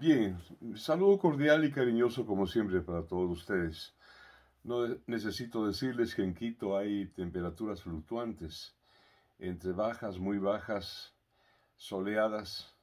Bien, saludo cordial y cariñoso como siempre para todos ustedes. No necesito decirles que en Quito hay temperaturas fluctuantes, entre bajas, muy bajas, soleadas.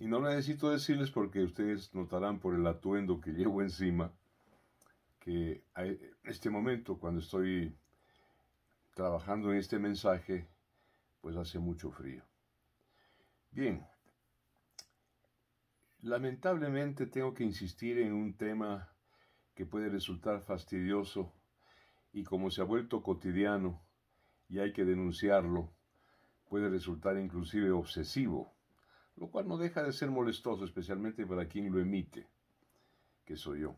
Y no necesito decirles porque ustedes notarán por el atuendo que llevo encima que este momento cuando estoy trabajando en este mensaje, pues hace mucho frío. Bien, Lamentablemente tengo que insistir en un tema que puede resultar fastidioso y como se ha vuelto cotidiano y hay que denunciarlo, puede resultar inclusive obsesivo, lo cual no deja de ser molestoso, especialmente para quien lo emite, que soy yo.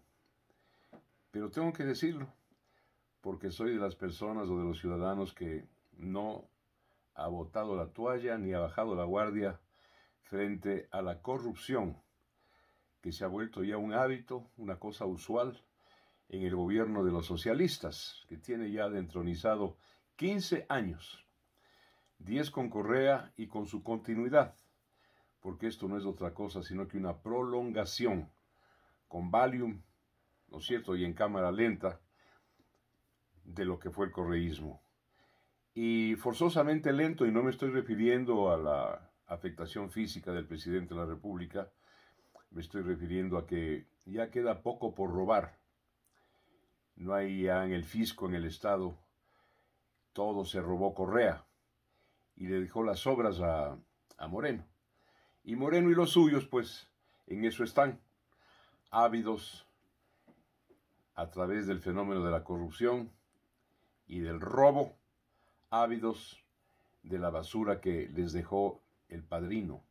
Pero tengo que decirlo, porque soy de las personas o de los ciudadanos que no ha botado la toalla ni ha bajado la guardia frente a la corrupción que se ha vuelto ya un hábito, una cosa usual en el gobierno de los socialistas, que tiene ya dentronizado 15 años, 10 con Correa y con su continuidad, porque esto no es otra cosa sino que una prolongación con Valium, ¿no es cierto?, y en cámara lenta de lo que fue el correísmo. Y forzosamente lento, y no me estoy refiriendo a la afectación física del presidente de la República, me estoy refiriendo a que ya queda poco por robar. No hay ya en el fisco, en el Estado, todo se robó Correa y le dejó las obras a, a Moreno. Y Moreno y los suyos, pues, en eso están, ávidos a través del fenómeno de la corrupción y del robo, ávidos de la basura que les dejó el padrino.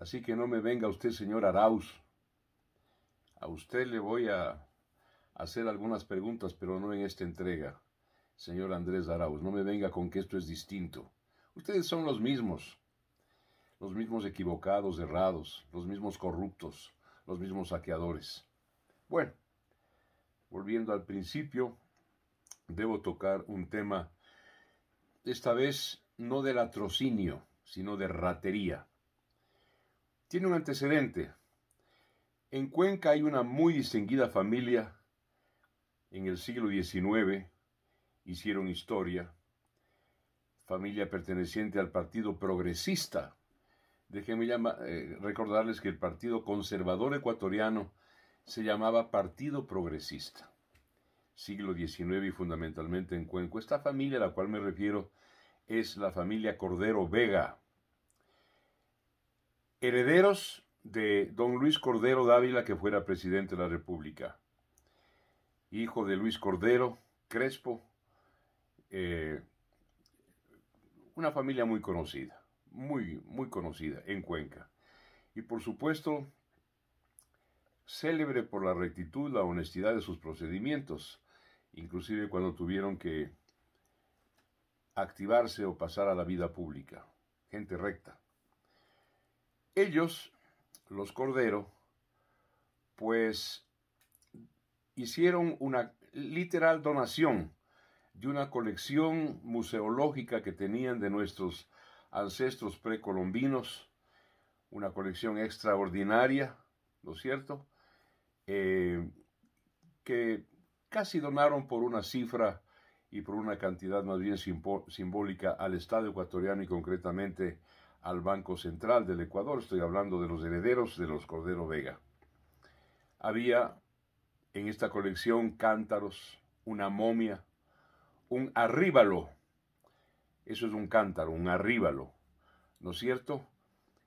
Así que no me venga usted, señor Arauz. A usted le voy a hacer algunas preguntas, pero no en esta entrega, señor Andrés Arauz. No me venga con que esto es distinto. Ustedes son los mismos. Los mismos equivocados, errados, los mismos corruptos, los mismos saqueadores. Bueno, volviendo al principio, debo tocar un tema, esta vez no de latrocinio, sino de ratería tiene un antecedente. En Cuenca hay una muy distinguida familia. En el siglo XIX hicieron historia. Familia perteneciente al Partido Progresista. Déjenme eh, recordarles que el Partido Conservador Ecuatoriano se llamaba Partido Progresista. Siglo XIX y fundamentalmente en Cuenca. Esta familia a la cual me refiero es la familia Cordero Vega herederos de don Luis Cordero Dávila, que fuera presidente de la República, hijo de Luis Cordero Crespo, eh, una familia muy conocida, muy, muy conocida en Cuenca. Y por supuesto, célebre por la rectitud, la honestidad de sus procedimientos, inclusive cuando tuvieron que activarse o pasar a la vida pública. Gente recta. Ellos, los corderos pues hicieron una literal donación de una colección museológica que tenían de nuestros ancestros precolombinos, una colección extraordinaria, ¿no es cierto? Eh, que casi donaron por una cifra y por una cantidad más bien simbólica al Estado ecuatoriano y concretamente al Banco Central del Ecuador, estoy hablando de los herederos de los Cordero Vega. Había en esta colección cántaros, una momia, un arríbalo. Eso es un cántaro, un arríbalo, ¿no es cierto?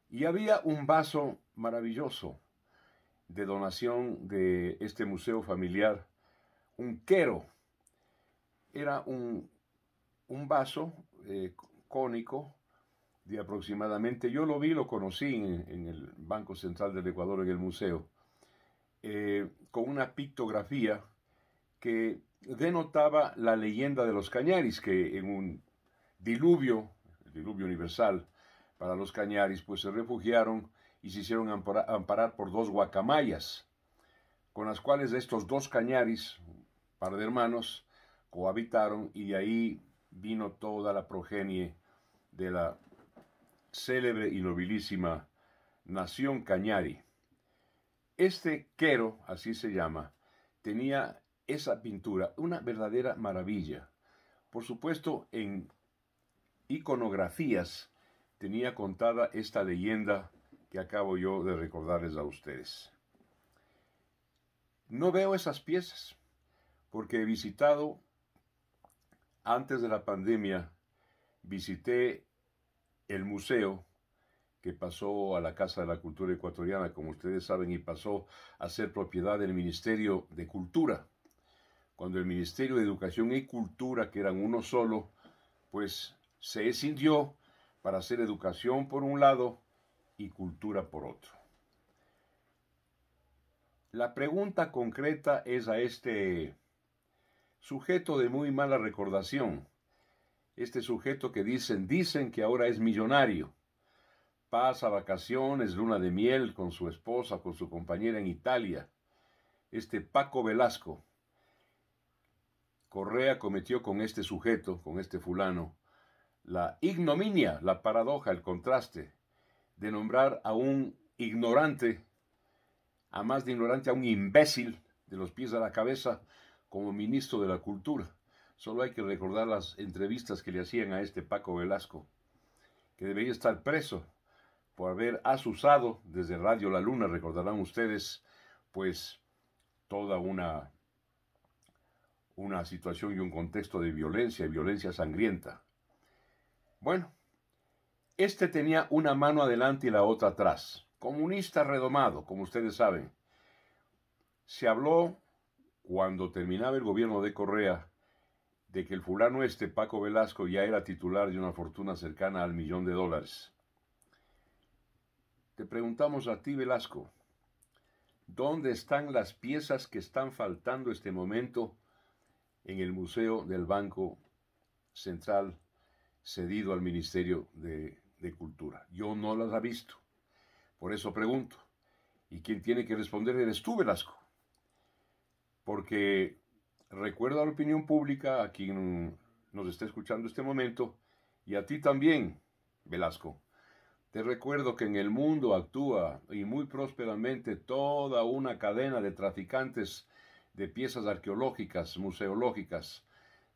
Y había un vaso maravilloso de donación de este museo familiar, un quero. Era un, vaso eh, cónico de aproximadamente. Yo lo vi, lo conocí en, el Banco Central del Ecuador, en el museo, eh, con una pictografía que denotaba la leyenda de los cañaris, que en un diluvio, el diluvio universal para los cañaris, pues se refugiaron y se hicieron amparar por dos guacamayas, con las cuales estos dos cañaris, par de hermanos, cohabitaron y de ahí vino toda la progenie de la célebre y nobilísima nación Cañari. Este Quero, así se llama, tenía esa pintura, una verdadera maravilla. Por supuesto, en iconografías tenía contada esta leyenda que acabo yo de recordarles a ustedes. No veo esas piezas porque he visitado, antes de la pandemia, visité el museo que pasó a la Casa de la Cultura Ecuatoriana, como ustedes saben, y pasó a ser propiedad del Ministerio de Cultura. Cuando el Ministerio de Educación y Cultura, que eran uno solo, pues se escindió para hacer educación por un lado y cultura por otro. La pregunta concreta es a este sujeto de muy mala recordación este sujeto que dicen, dicen que ahora es millonario. Pasa vacaciones, luna de miel con su esposa, con su compañera en Italia. Este Paco Velasco. Correa cometió con este sujeto, con este fulano, la ignominia, la paradoja, el contraste de nombrar a un ignorante, a más de ignorante, a un imbécil de los pies a la cabeza, como ministro de la Cultura. Solo hay que recordar las entrevistas que le hacían a este Paco Velasco, que debería estar preso por haber asusado desde Radio La Luna, recordarán ustedes, pues toda una, una situación y un contexto de violencia, violencia sangrienta. Bueno, este tenía una mano adelante y la otra atrás. Comunista redomado, como ustedes saben. Se habló cuando terminaba el gobierno de Correa de que el fulano este, Paco Velasco, ya era titular de una fortuna cercana al millón de dólares. Te preguntamos a ti, Velasco, ¿dónde están las piezas que están faltando este momento en el Museo del Banco Central cedido al Ministerio de, de Cultura? Yo no las he visto. Por eso pregunto. Y quien tiene que responder eres tú, Velasco. Porque recuerdo a la opinión pública, a quien nos está escuchando este momento, y a ti también, Velasco. Te recuerdo que en el mundo actúa y muy prósperamente toda una cadena de traficantes de piezas arqueológicas, museológicas.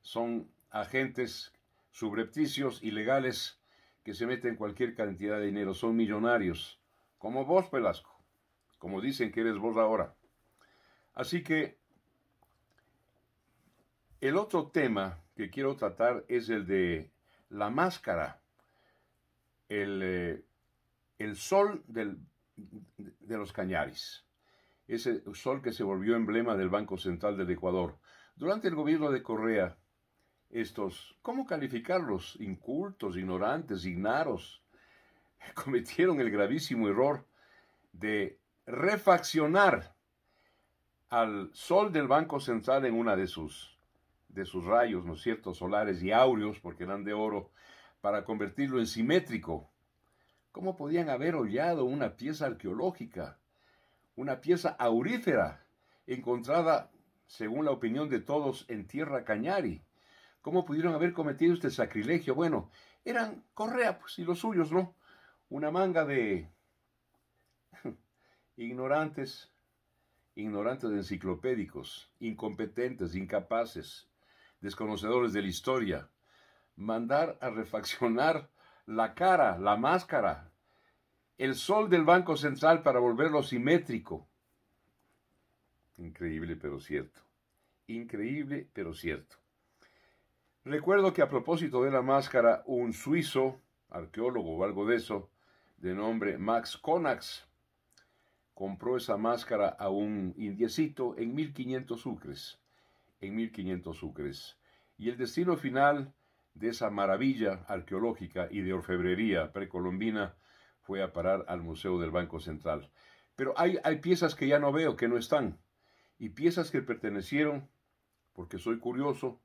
Son agentes subrepticios, ilegales, que se meten cualquier cantidad de dinero. Son millonarios, como vos, Velasco, como dicen que eres vos ahora. Así que el otro tema que quiero tratar es el de la máscara, el, eh, sol de los cañaris, ese sol que se volvió emblema del Banco Central del Ecuador. Durante el gobierno de Correa, estos, ¿cómo calificarlos? Incultos, ignorantes, ignaros, cometieron el gravísimo error de refaccionar al sol del Banco Central en una de sus de sus rayos, ¿no es cierto?, solares y áureos, porque eran de oro, para convertirlo en simétrico. ¿Cómo podían haber hollado una pieza arqueológica, una pieza aurífera, encontrada, según la opinión de todos, en tierra cañari? ¿Cómo pudieron haber cometido este sacrilegio? Bueno, eran Correa, pues, y los suyos, ¿no? Una manga de ignorantes, ignorantes enciclopédicos, incompetentes, incapaces, desconocedores de la historia, mandar a refaccionar la cara, la máscara, el sol del Banco Central para volverlo simétrico. Increíble pero cierto. Increíble pero cierto. Recuerdo que a propósito de la máscara, un suizo, arqueólogo o algo de eso, de nombre Max Conax, compró esa máscara a un indiecito en 1500 sucres en 1500 sucres. Y el destino final de esa maravilla arqueológica y de orfebrería precolombina fue a parar al Museo del Banco Central. Pero hay, hay piezas que ya no veo, que no están, y piezas que pertenecieron, porque soy curioso,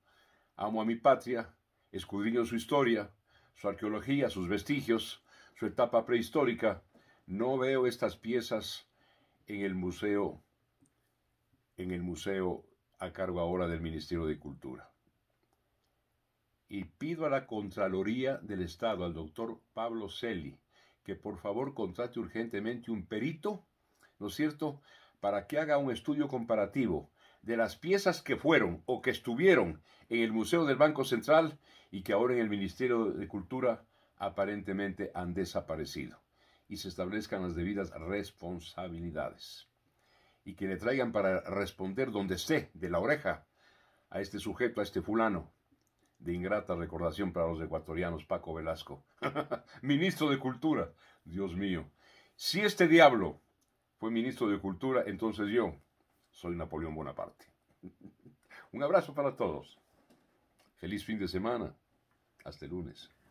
amo a mi patria, escudriño su historia, su arqueología, sus vestigios, su etapa prehistórica. No veo estas piezas en el museo, en el museo a cargo ahora del Ministerio de Cultura. Y pido a la Contraloría del Estado, al doctor Pablo Celi, que por favor contrate urgentemente un perito, ¿no es cierto?, para que haga un estudio comparativo de las piezas que fueron o que estuvieron en el Museo del Banco Central y que ahora en el Ministerio de Cultura aparentemente han desaparecido y se establezcan las debidas responsabilidades y que le traigan para responder donde esté, de la oreja, a este sujeto, a este fulano. De ingrata recordación para los ecuatorianos, Paco Velasco, ministro de Cultura, Dios mío. Si este diablo fue ministro de Cultura, entonces yo soy Napoleón Bonaparte. Un abrazo para todos. Feliz fin de semana. Hasta el lunes.